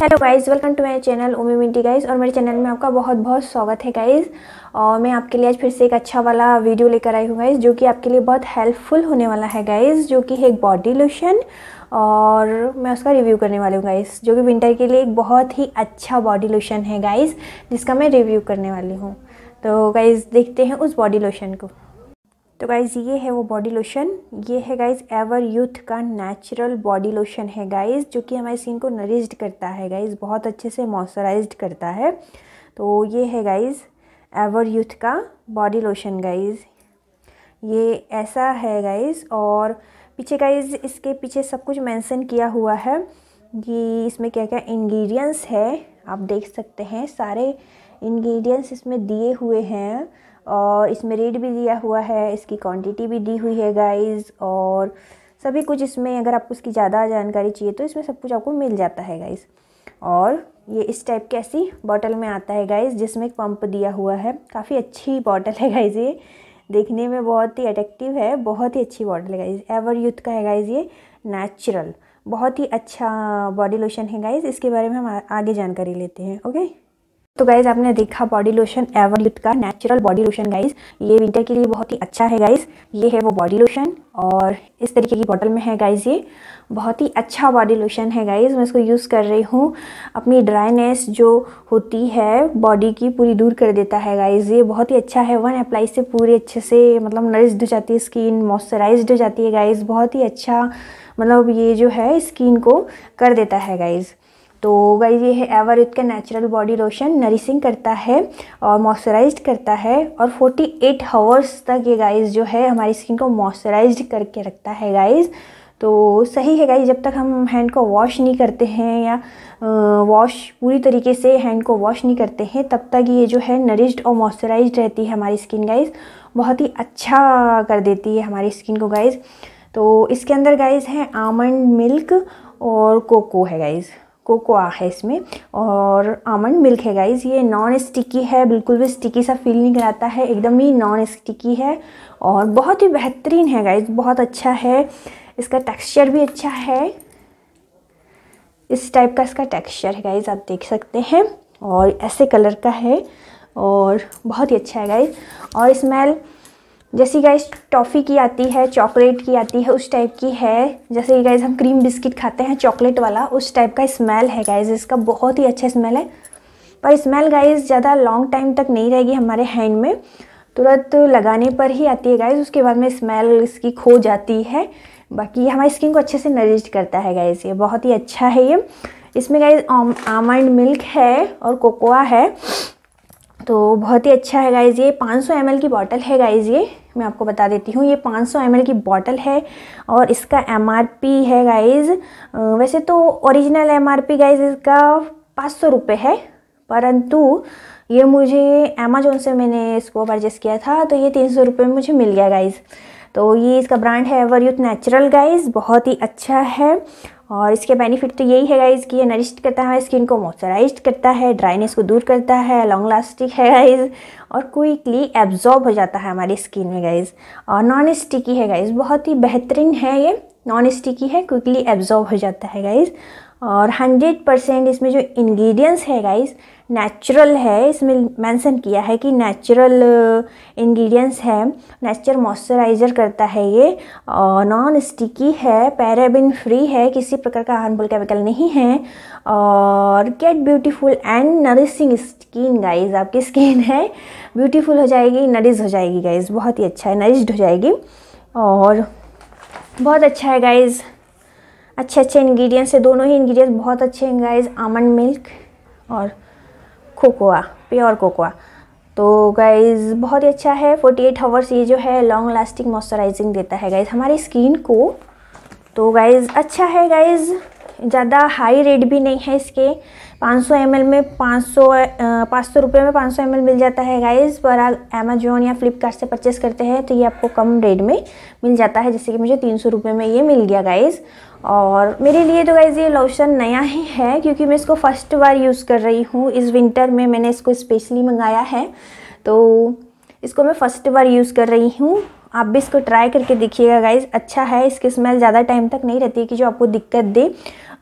hello guys welcome to my channel ओमी मिंटी guys और मेरे चैनल में आपका बहुत बहुत स्वागत है गाइस और मैं आपके लिए आज फिर से एक अच्छा वाला वीडियो लेकर आई हूँ गाइस जो कि आपके लिए बहुत हेल्पफुल होने वाला है गाइस जो कि है एक बॉडी लोशन और मैं उसका रिव्यू करने वाली हूँ गाइस जो कि विंटर के लिए एक बहुत ही अच्छा बॉडी लोशन है गाइज जिसका मैं रिव्यू करने वाली हूँ तो गाइज़ देखते हैं उस बॉडी लोशन को तो गाइज़ ये है वो बॉडी लोशन ये है गाइज़ एवर यूथ का नेचुरल बॉडी लोशन है गाइज़ जो कि हमारे स्किन को नरिश्ड करता है गाइज़ बहुत अच्छे से मॉइस्चराइज करता है तो ये है गाइज़ एवर यूथ का बॉडी लोशन गाइज़ ये ऐसा है गाइज़ और पीछे गाइज़ इसके पीछे सब कुछ मेंशन किया हुआ है कि इसमें क्या क्या इंग्रेडिएंट्स है आप देख सकते हैं सारे इंग्रेडिएंट्स इसमें दिए हुए हैं और इसमें रेट भी दिया हुआ है इसकी क्वांटिटी भी दी हुई है गाइस और सभी कुछ इसमें अगर आपको इसकी ज़्यादा जानकारी चाहिए तो इसमें सब कुछ आपको मिल जाता है गाइस और ये इस टाइप की ऐसी बॉटल में आता है गाइस जिसमें एक पंप दिया हुआ है काफ़ी अच्छी बॉटल है गाइज़ ये देखने में बहुत ही अट्रैक्टिव है बहुत ही अच्छी बॉटल है गाइज एवर यूथ का है गाइज ये नेचुरल बहुत ही अच्छा बॉडी लोशन है गाइज़ इसके बारे में हम आगे जानकारी लेते हैं ओके तो गाइज आपने देखा बॉडी लोशन एवरलिट का नेचुरल बॉडी लोशन गाइज ये विंटर के लिए बहुत ही अच्छा है गाइज ये है वो बॉडी लोशन और इस तरीके की बॉटल में है गाइज ये बहुत ही अच्छा बॉडी लोशन है गाइज मैं इसको यूज़ कर रही हूँ अपनी ड्राइनेस जो होती है बॉडी की पूरी दूर कर देता है गाइज ये बहुत ही अच्छा है वन अप्लाई से पूरी अच्छे से मतलब नरिस्ड हो जाती है स्किन मॉइस्चराइज हो जाती है गाइज बहुत ही अच्छा मतलब ये जो है स्किन को कर देता है गाइज़ तो गाइज ये है एवरिथ का नेचुरल बॉडी लोशन नरिशिंग करता है और मॉइस्चराइज करता है और 48 हावर्स तक ये गाइज जो है हमारी स्किन को मॉइस्चराइज करके रखता है गाइज़ तो सही है गाइज जब तक हम हैंड को वॉश नहीं करते हैं या वॉश पूरी तरीके से हैंड को वॉश नहीं करते हैं तब तक ये जो है नरिश्ड और मॉइस्चराइज रहती है हमारी स्किन गाइज बहुत ही अच्छा कर देती है हमारी स्किन को गाइज तो इसके अंदर गाइज है आमंड मिल्क और कोको है गाइज़ कोकोआ है इसमें और आमंड मिल्क है गाइज़ ये नॉन स्टिकी है बिल्कुल भी स्टिकी सा फील नहीं कराता है एकदम ही नॉन स्टिकी है और बहुत ही बेहतरीन है गाइज़ बहुत अच्छा है इसका टेक्सचर भी अच्छा है इस टाइप का इसका टेक्सचर है गाइज़ आप देख सकते हैं और ऐसे कलर का है और बहुत ही अच्छा है गाइज़ और स्मेल जैसी गाइस टॉफ़ी की आती है चॉकलेट की आती है उस टाइप की है जैसे गाइज हम क्रीम बिस्किट खाते हैं चॉकलेट वाला उस टाइप का स्मेल है गाइज इसका बहुत ही अच्छा स्मेल है पर स्मेल गाइज ज़्यादा लॉन्ग टाइम तक नहीं रहेगी हमारे हैंड में तुरंत लगाने पर ही आती है गाइज उसके बाद में स्मेल इसकी खो जाती है बाकी हमारी स्किन को अच्छे से नरिश करता है गाइज ये बहुत ही अच्छा है ये इसमें गाइज आमंड मिल्क है और कोकोआ है तो बहुत ही अच्छा है गाइज़ ये 500 सौ की बॉटल है गाइज़ ये मैं आपको बता देती हूँ ये 500 सौ की बॉटल है और इसका एम है गाइज़ वैसे तो ओरिजिनल एम गाइज़ इसका पाँच सौ है परंतु ये मुझे अमेजोन से मैंने इसको परचेस किया था तो ये तीन सौ रुपये में मुझे मिल गया गाइज़ तो ये इसका ब्रांड है एवर यूथ नेचुरल गाइज़ बहुत ही अच्छा है और इसके बेनिफिट तो यही है गाइज़ कि ये नरिश करता है स्किन को मॉइस्चराइज करता है ड्राइनेस को दूर करता है लॉन्ग लास्टिक है गाइज़ और क्विकली एब्जॉर्ब हो जाता है हमारी स्किन में गाइज़ और नॉन स्टिकी है गाइज़ बहुत ही बेहतरीन है ये नॉन स्टिकी है क्विकली एब्जॉर्ब हो जाता है गाइज़ और 100 परसेंट इसमें जो इंग्रेडिएंट्स है गाइस नेचुरल है इसमें मेंशन किया है कि नेचुरल इंग्रेडिएंट्स uh, है नेचर मॉइस्चराइज़र करता है ये और नॉन स्टिकी है पैराबिन फ्री है किसी प्रकार का हार्मफुल केमिकल नहीं है और get beautiful and nourishing skin guys आपकी स्किन है ब्यूटीफुल हो जाएगी नरिश हो जाएगी गाइज बहुत ही अच्छा है नरिश्ड हो जाएगी और बहुत अच्छा है गाइज़ अच्छे अच्छे इंग्रेडिएंट्स है दोनों ही इंग्रेडिएंट्स बहुत अच्छे हैं गाइज आमंड मिल्क और कोकोआ प्योर कोकोआ तो गाइज़ बहुत ही अच्छा है 48 एट आवर्स ये जो है लॉन्ग लास्टिंग मॉइस्चराइजिंग देता है गाइज़ हमारी स्किन को तो गाइज़ अच्छा है गाइज़ ज़्यादा हाई रेट भी नहीं है इसके 500 सौ में 500 सौ पाँच सौ रुपये में 500 सौ मिल जाता है गाइस पर आप अमेजोन या फ्लिपकार्ट से परचेस करते हैं तो ये आपको कम रेट में मिल जाता है जैसे कि मुझे तीन सौ में ये मिल गया गाइस और मेरे लिए तो गाइज़ ये लोशन नया ही है क्योंकि मैं इसको फर्स्ट बार यूज़ कर रही हूँ इस विंटर में मैंने इसको स्पेशली मंगाया है तो इसको मैं फ़र्स्ट बार यूज़ कर रही हूँ आप भी इसको ट्राई करके देखिएगा गाइज अच्छा है इसकी स्मेल ज़्यादा टाइम तक नहीं रहती कि जो आपको दिक्कत दे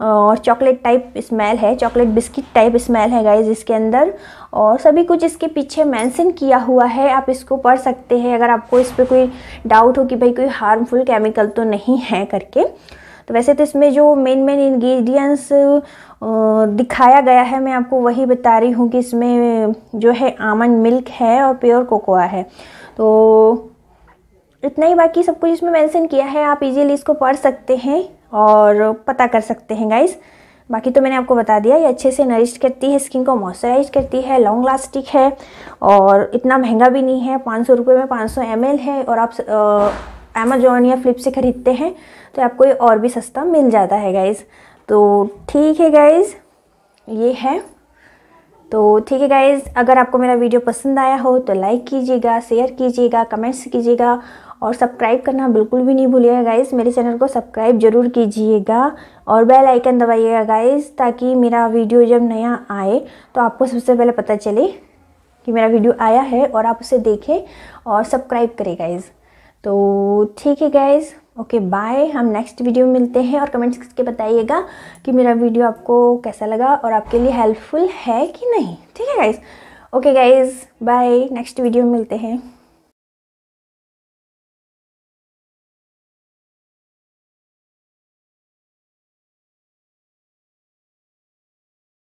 और चॉकलेट टाइप स्मेल है चॉकलेट बिस्किट टाइप स्मेल है गाइज इसके अंदर और सभी कुछ इसके पीछे मेंशन किया हुआ है आप इसको पढ़ सकते हैं अगर आपको इस पर कोई डाउट हो कि भाई कोई हार्मफुल केमिकल तो नहीं है करके तो वैसे तो इसमें जो मेन मेन इन्ग्रीडियंट्स दिखाया गया है मैं आपको वही बता रही हूँ कि इसमें जो है आमंड मिल्क है और प्योर कोकोआ है तो इतना ही बाकी सब कुछ इसमें मेंशन किया है आप इजीली इसको पढ़ सकते हैं और पता कर सकते हैं गाइस बाकी तो मैंने आपको बता दिया ये अच्छे से नरिश करती है स्किन को मॉइस्चराइज करती है लॉन्ग लास्टिक है और इतना महंगा भी नहीं है पाँच सौ रुपये में पाँच सौ एम है और आप अमेजोन या फ्लिप से ख़रीदते हैं तो आपको ये और भी सस्ता मिल जाता है गाइज़ तो ठीक है गाइज़ ये है तो ठीक है गाइज़ अगर आपको मेरा वीडियो पसंद आया हो तो लाइक कीजिएगा शेयर कीजिएगा कमेंट्स कीजिएगा और सब्सक्राइब करना बिल्कुल भी नहीं भूलिएगा गाइज़ मेरे चैनल को सब्सक्राइब जरूर कीजिएगा और बेल आइकन दबाइएगा गाइज़ ताकि मेरा वीडियो जब नया आए तो आपको सबसे पहले पता चले कि मेरा वीडियो आया है और आप उसे देखें और सब्सक्राइब करें गाइज़ तो ठीक है गाइज़ ओके बाय हम नेक्स्ट वीडियो में मिलते हैं और कमेंट्स करके बताइएगा कि मेरा वीडियो आपको कैसा लगा और आपके लिए हेल्पफुल है कि नहीं ठीक है guys okay guys bye next video में मिलते हैं